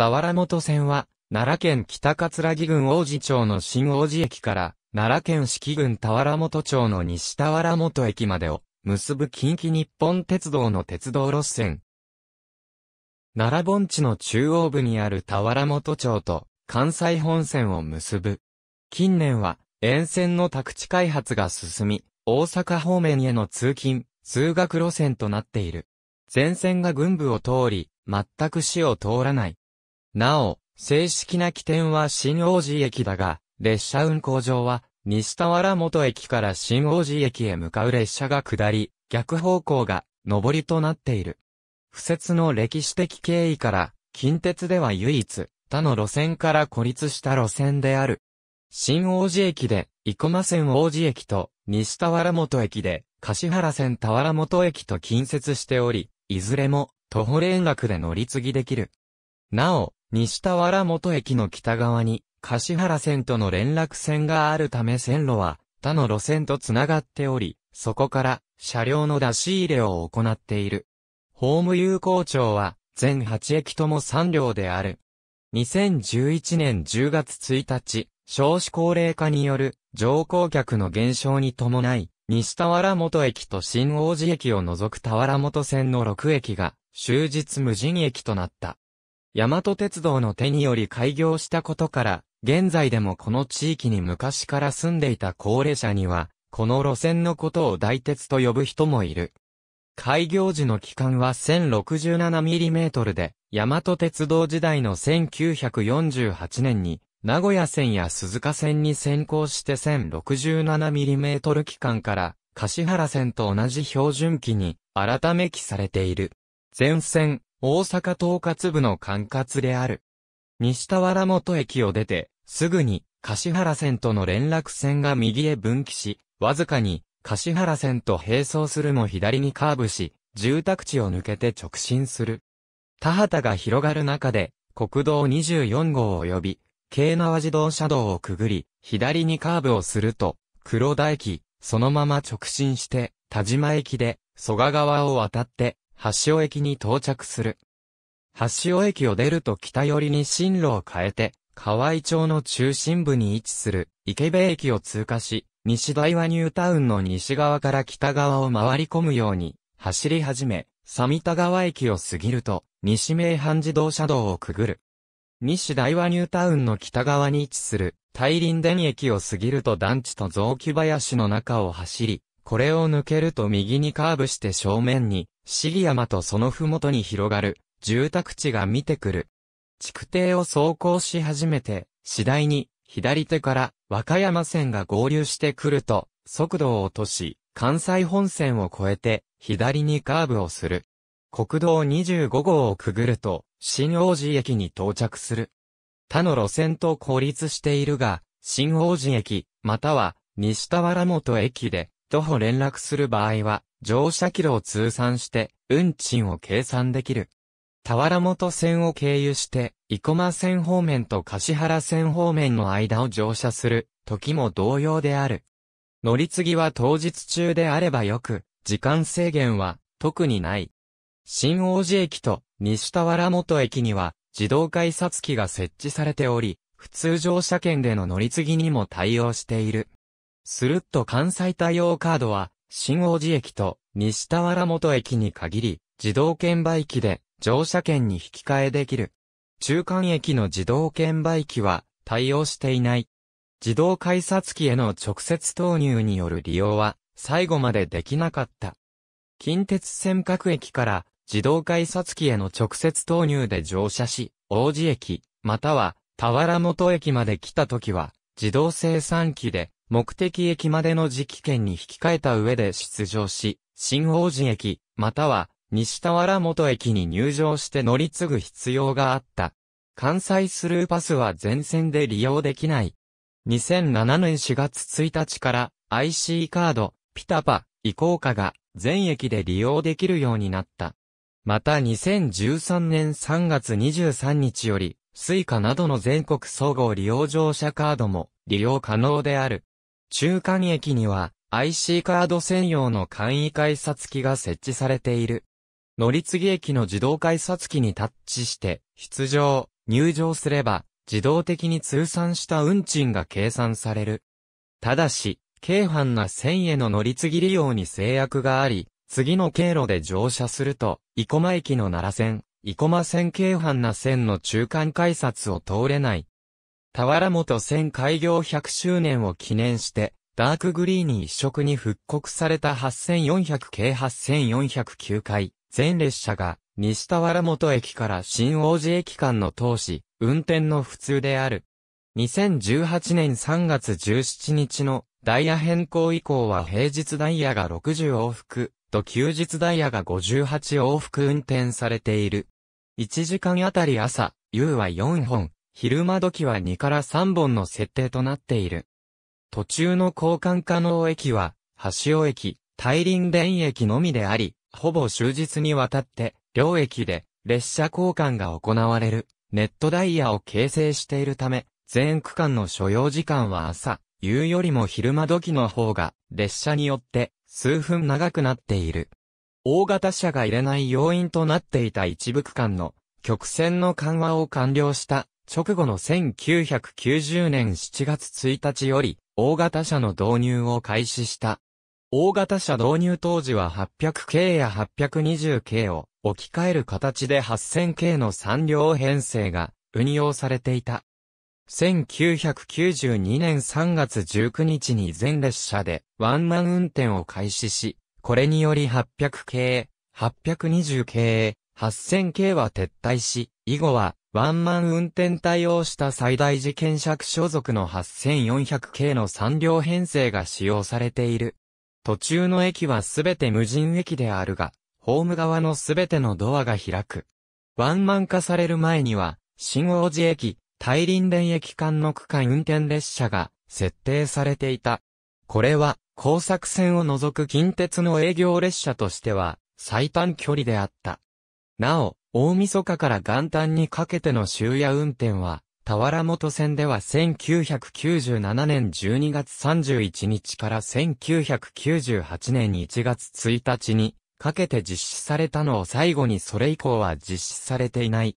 田原本線は、奈良県北葛城郡王子町の新王子駅から、奈良県四季郡田原本町の西田原本駅までを、結ぶ近畿日本鉄道の鉄道路線。奈良盆地の中央部にある田原本町と、関西本線を結ぶ。近年は、沿線の宅地開発が進み、大阪方面への通勤、通学路線となっている。前線が軍部を通り、全く市を通らない。なお、正式な起点は新王子駅だが、列車運行上は、西田原元駅から新王子駅へ向かう列車が下り、逆方向が、上りとなっている。不説の歴史的経緯から、近鉄では唯一、他の路線から孤立した路線である。新王子駅で、生駒線王子駅と、西田原元駅で、柏原線田原元駅と近接しており、いずれも、徒歩連絡で乗り継ぎできる。なお、西田原本駅の北側に、柏原線との連絡線があるため線路は、他の路線と繋がっており、そこから車両の出し入れを行っている。ホーム有効庁は、全8駅とも3両である。2011年10月1日、少子高齢化による乗降客の減少に伴い、西田原本駅と新王子駅を除く田原本線の6駅が終日無人駅となった。大和鉄道の手により開業したことから、現在でもこの地域に昔から住んでいた高齢者には、この路線のことを大鉄と呼ぶ人もいる。開業時の期間は 1067mm で、大和鉄道時代の1948年に、名古屋線や鈴鹿線に先行して 1067mm 期間から、柏原線と同じ標準機に、改め記されている。全線、大阪統括部の管轄である。西田原本駅を出て、すぐに、柏原線との連絡線が右へ分岐し、わずかに、柏原線と並走するも左にカーブし、住宅地を抜けて直進する。田畑が広がる中で、国道24号及び、京奈和自動車道をくぐり、左にカーブをすると、黒田駅、そのまま直進して、田島駅で、蘇我川を渡って、橋尾駅に到着する。橋尾駅を出ると北寄りに進路を変えて、河合町の中心部に位置する池部駅を通過し、西大和ニュータウンの西側から北側を回り込むように走り始め、三田川駅を過ぎると西名阪自動車道をくぐる。西大和ニュータウンの北側に位置する大林電駅を過ぎると団地と雑木林の中を走り、これを抜けると右にカーブして正面に尻山とそのふもとに広がる、住宅地が見てくる。築堤を走行し始めて、次第に、左手から和歌山線が合流してくると、速度を落とし、関西本線を越えて、左にカーブをする。国道25号をくぐると、新王子駅に到着する。他の路線と孤立しているが、新王子駅、または、西田原本駅で、徒歩連絡する場合は、乗車キロを通算して、運賃を計算できる。田原本線を経由して、生駒線方面と柏原線方面の間を乗車する、時も同様である。乗り継ぎは当日中であればよく、時間制限は、特にない。新王子駅と西田原本駅には、自動改札機が設置されており、普通乗車券での乗り継ぎにも対応している。スルッと関西対応カードは、新王子駅と西田原本駅に限り、自動券売機で乗車券に引き換えできる。中間駅の自動券売機は対応していない。自動改札機への直接投入による利用は最後までできなかった。近鉄線各駅から自動改札機への直接投入で乗車し、王子駅、または田原本駅まで来た時は自動生産機で目的駅までの時期券に引き換えた上で出場し、新王子駅、または西田原元駅に入場して乗り継ぐ必要があった。関西スルーパスは全線で利用できない。2007年4月1日から IC カード、ピタパ、移行化が全駅で利用できるようになった。また2013年3月23日より、スイカなどの全国総合利用乗車カードも利用可能である。中間駅には IC カード専用の簡易改札機が設置されている。乗り継ぎ駅の自動改札機にタッチして、出場、入場すれば、自動的に通算した運賃が計算される。ただし、軽犯な線への乗り継ぎ利用に制約があり、次の経路で乗車すると、生駒駅の奈良線、生駒線軽犯な線の中間改札を通れない原本線開業100周年を記念して、ダークグリーンに一色に復刻された8400系8409回、全列車が、西田原本駅から新王子駅間の通し、運転の普通である。2018年3月17日のダイヤ変更以降は平日ダイヤが60往復と休日ダイヤが58往復運転されている。1時間あたり朝、夕は4本、昼間時は2から3本の設定となっている。途中の交換可能駅は、橋尾駅、大輪電駅のみであり、ほぼ終日にわたって、両駅で列車交換が行われる、ネットダイヤを形成しているため、全区間の所要時間は朝、夕よりも昼間時の方が、列車によって数分長くなっている。大型車が入れない要因となっていた一部区間の曲線の緩和を完了した直後の1990年7月1日より、大型車の導入を開始した。大型車導入当時は 800K や 820K を置き換える形で 8000K の3両編成が運用されていた。1992年3月19日に全列車でワンマン運転を開始し、これにより 800K、820K、8000K は撤退し、以後はワンマン運転対応した最大事件尺所属の8400系の3両編成が使用されている。途中の駅はすべて無人駅であるが、ホーム側のすべてのドアが開く。ワンマン化される前には、新王子駅、大林連駅間の区間運転列車が設定されていた。これは、工作線を除く近鉄の営業列車としては、最短距離であった。なお、大晦日から元旦にかけての終夜運転は、田原本線では1997年12月31日から1998年1月1日にかけて実施されたのを最後にそれ以降は実施されていない。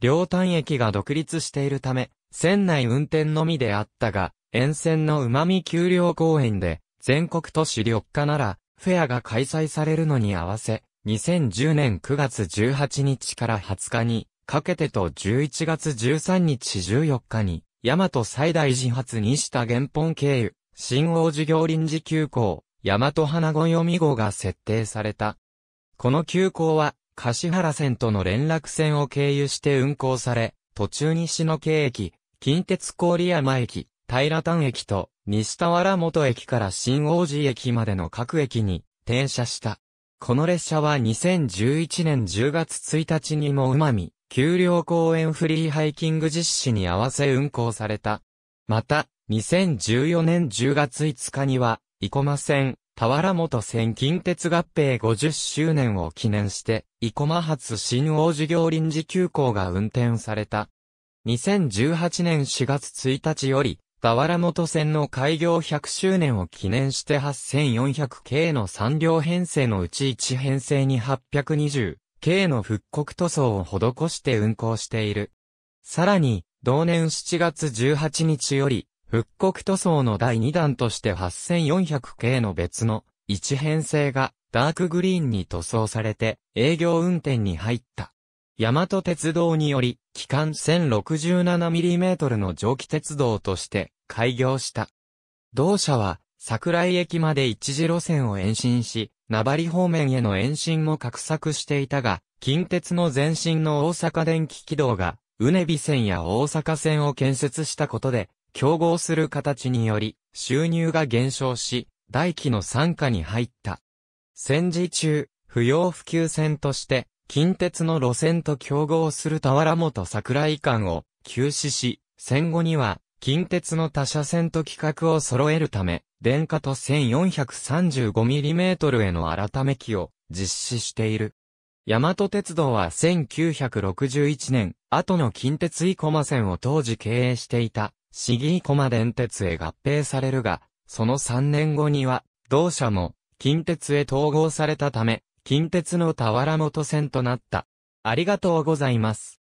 両端駅が独立しているため、線内運転のみであったが、沿線の旨味丘陵公園で全国都市緑化なら、フェアが開催されるのに合わせ、2010年9月18日から20日にかけてと11月13日14日に、大和最大自発西田原本経由、新大事業臨時休校、大和花子読み号が設定された。この休校は、柏原線との連絡線を経由して運行され、途中に野家駅、近鉄郡山駅、平丹駅と、西田原元駅から新大寺駅までの各駅に停車した。この列車は2011年10月1日にもうまみ、丘陵公園フリーハイキング実施に合わせ運行された。また、2014年10月5日には、生駒線、田原本線近鉄合併50周年を記念して、生駒発新大事業臨時急行が運転された。2018年4月1日より、田原本線の開業100周年を記念して8400系の3両編成のうち1編成に820系の復刻塗装を施して運行している。さらに、同年7月18日より、復刻塗装の第2弾として8400系の別の1編成がダークグリーンに塗装されて営業運転に入った。大和鉄道により、期間 1067mm の蒸気鉄道として開業した。同社は、桜井駅まで一次路線を延伸し、名張方面への延伸も画策していたが、近鉄の前身の大阪電気軌道が、うねび線や大阪線を建設したことで、競合する形により、収入が減少し、大気の傘下に入った。戦時中、不要不急線として、近鉄の路線と競合する田原本桜井間を休止し、戦後には近鉄の他車線と規格を揃えるため、電化と 1435mm への改め機を実施している。大和鉄道は1961年、後の近鉄生駒線を当時経営していた、市議生駒電鉄へ合併されるが、その3年後には、同社も、近鉄へ統合されたため、近鉄の俵本線となった。ありがとうございます。